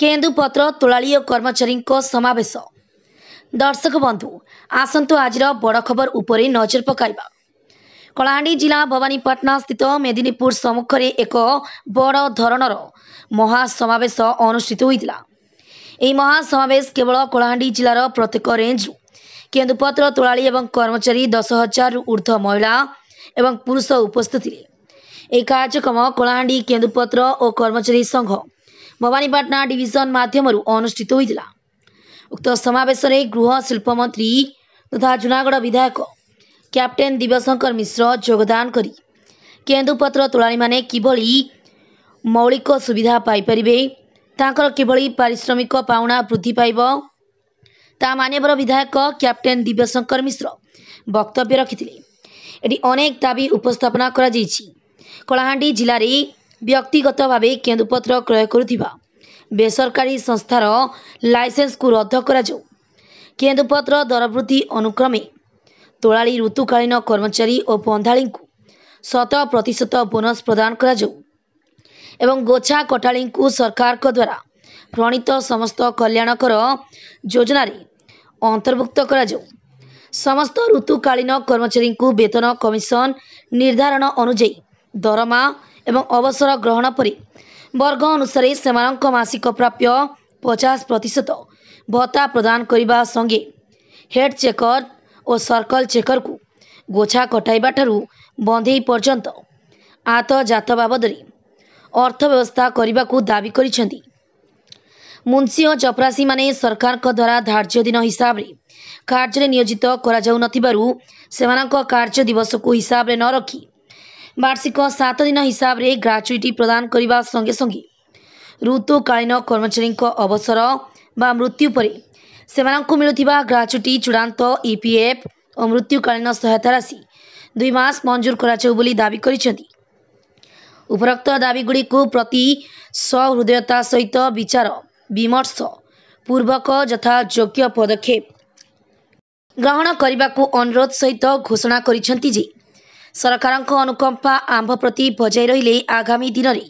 କେନ୍ଦୁପତ୍ର ତୋଳାଳି ଓ କର୍ମଚାରୀଙ୍କ ସମାବେଶ ଦର୍ଶକ ବନ୍ଧୁ ଆସନ୍ତୁ ଆଜିର ବଡ଼ ଖବର ଉପରେ ନଜର ପକାଇବା କଳାହାଣ୍ଡି ଜିଲ୍ଲା ଭବାନୀପାଟଣା ସ୍ଥିତ ମେଦିନୀପୁର ସମ୍ମୁଖରେ ଏକ ବଡ଼ ଧରଣର ମହାସମାବେଶ ଅନୁଷ୍ଠିତ ହୋଇଥିଲା ଏହି ମହାସମାବେଶ କେବଳ କଳାହାଣ୍ଡି ଜିଲ୍ଲାର ପ୍ରତ୍ୟେକ ରେଞ୍ଜରୁ କେନ୍ଦୁପତ୍ର ତୋଳାଳି ଏବଂ କର୍ମଚାରୀ ଦଶ ହଜାରରୁ ଉର୍ଦ୍ଧ୍ୱ ମହିଳା ଏବଂ ପୁରୁଷ ଉପସ୍ଥିତ ଥିଲେ ଏହି କାର୍ଯ୍ୟକ୍ରମ କଳାହାଣ୍ଡି କେନ୍ଦୁପତ୍ର ଓ କର୍ମଚାରୀ ସଂଘ ଭବାନୀପାଟଣା ଡିଭିଜନ ମାଧ୍ୟମରୁ ଅନୁଷ୍ଠିତ ହୋଇଥିଲା ଉକ୍ତ ସମାବେଶରେ ଗୃହ ଶିଳ୍ପମନ୍ତ୍ରୀ ତଥା ଜୁନାଗଡ଼ ବିଧାୟକ କ୍ୟାପ୍ଟେନ୍ ଦିବ୍ୟଶଙ୍କର ମିଶ୍ର ଯୋଗଦାନ କରି କେନ୍ଦୁପତ୍ର ତୋଳାଳିମାନେ କିଭଳି ମୌଳିକ ସୁବିଧା ପାଇପାରିବେ ତାଙ୍କର କିଭଳି ପାରିଶ୍ରମିକ ପାଉଣା ବୃଦ୍ଧି ପାଇବ ତା ମାନ୍ୟବର ବିଧାୟକ କ୍ୟାପ୍ଟେନ୍ ଦିବ୍ୟଶଙ୍କର ମିଶ୍ର ବକ୍ତବ୍ୟ ରଖିଥିଲେ ଏଠି ଅନେକ ଦାବି ଉପସ୍ଥାପନା କରାଯାଇଛି କଳାହାଣ୍ଡି ଜିଲ୍ଲାରେ ବ୍ୟକ୍ତିଗତ ଭାବେ କେନ୍ଦୁପତ୍ର କ୍ରୟ କରୁଥିବା ବେସରକାରୀ ସଂସ୍ଥାର ଲାଇସେନ୍ସକୁ ରଦ୍ଦ କରାଯାଉ କେନ୍ଦୁପତ୍ର ଦରବୃଦ୍ଧି ଅନୁକ୍ରମେ ତୋଳାଳି ଋତୁକାଳୀନ କର୍ମଚାରୀ ଓ ପନ୍ଧାଳୀଙ୍କୁ ଶତ ପ୍ରତିଶତ ବୋନସ୍ ପ୍ରଦାନ କରାଯାଉ ଏବଂ ଗୋଛା କଟାଳିଙ୍କୁ ସରକାରଙ୍କ ଦ୍ୱାରା ପ୍ରଣୀତ ସମସ୍ତ କଲ୍ୟାଣକର ଯୋଜନାରେ ଅନ୍ତର୍ଭୁକ୍ତ କରାଯାଉ ସମସ୍ତ ଋତୁକାଳୀନ କର୍ମଚାରୀଙ୍କୁ ବେତନ କମିଶନ ନିର୍ଦ୍ଧାରଣ ଅନୁଯାୟୀ ଦରମା ଏବଂ ଅବସର ଗ୍ରହଣ ପରି ବର୍ଗ ଅନୁସାରେ ସେମାନଙ୍କ ମାସିକ ପ୍ରାପ୍ୟ ପଚାଶ ପ୍ରତିଶତ ଭତ୍ତା ପ୍ରଦାନ କରିବା ସଙ୍ଗେ ହେଡ଼୍ ଚେକର୍ ଓ ସର୍କଲ୍ ଚେକର୍କୁ ଗୋଛା କଟାଇବା ଠାରୁ ବନ୍ଧେଇ ପର୍ଯ୍ୟନ୍ତ ଆତଜାତ ବାବଦରେ ଅର୍ଥ ବ୍ୟବସ୍ଥା କରିବାକୁ ଦାବି କରିଛନ୍ତି ମୁନ୍ସି ଓ ଚପରାସୀମାନେ ସରକାରଙ୍କ ଦ୍ୱାରା ଧାର୍ଯ୍ୟ ଦିନ ହିସାବରେ କାର୍ଯ୍ୟରେ ନିୟୋଜିତ କରାଯାଉନଥିବାରୁ ସେମାନଙ୍କ କାର୍ଯ୍ୟ ଦିବସକୁ ହିସାବରେ ନ ରଖି ବାର୍ଷିକ ସାତ ଦିନ ହିସାବରେ ଗ୍ରାଚୁଇଟି ପ୍ରଦାନ କରିବା ସଙ୍ଗେ ସଙ୍ଗେ ଋତୁକାଳୀନ କର୍ମଚାରୀଙ୍କ ଅବସର ବା ମୃତ୍ୟୁ ପରେ ସେମାନଙ୍କୁ ମିଳୁଥିବା ଗ୍ରାଚୁଇଟି ଚୂଡ଼ାନ୍ତ ଇ ପି ଏଫ୍ ଓ ମୃତ୍ୟୁକାଳୀନ ସହାୟତା ରାଶି ଦୁଇ ମାସ ମଞ୍ଜୁର କରାଯାଉ ବୋଲି ଦାବି କରିଛନ୍ତି ଉପରୋକ୍ତ ଦାବିଗୁଡ଼ିକୁ ପ୍ରତି ସହୃଦୟତା ସହିତ ବିଚାର ବିମର୍ଶ ପୂର୍ବକ ଯଥା ଯୋଗ୍ୟ ପଦକ୍ଷେପ ଗ୍ରହଣ କରିବାକୁ ଅନୁରୋଧ ସହିତ ଘୋଷଣା କରିଛନ୍ତି ଯେ ସରକାରଙ୍କ ଅନୁକମ୍ପା ଆମ୍ଭ ପ୍ରତି ବଜାଇ ରହିଲେ ଆଗାମୀ ଦିନରେ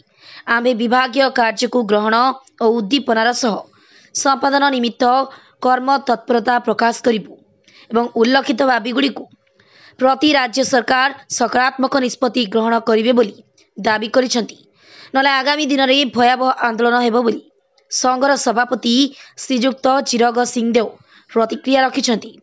ଆମ୍ଭେ ବିଭାଗୀୟ କାର୍ଯ୍ୟକୁ ଗ୍ରହଣ ଓ ଉଦ୍ଦୀପନାର ସହ ସମ୍ପାଦନ ନିମିତ୍ତ କର୍ମତତ୍ପରତା ପ୍ରକାଶ କରିବୁ ଏବଂ ଉଲ୍ଲଖିତ ଭାବିଗୁଡ଼ିକୁ ପ୍ରତି ରାଜ୍ୟ ସରକାର ସକାରାତ୍ମକ ନିଷ୍ପତ୍ତି ଗ୍ରହଣ କରିବେ ବୋଲି ଦାବି କରିଛନ୍ତି ନହେଲେ ଆଗାମୀ ଦିନରେ ଭୟାବହ ଆନ୍ଦୋଳନ ହେବ ବୋଲି ସଂଘର ସଭାପତି ଶ୍ରୀଯୁକ୍ତ ଚିରଗ ସିଂଦେଓ ପ୍ରତିକ୍ରିୟା ରଖିଛନ୍ତି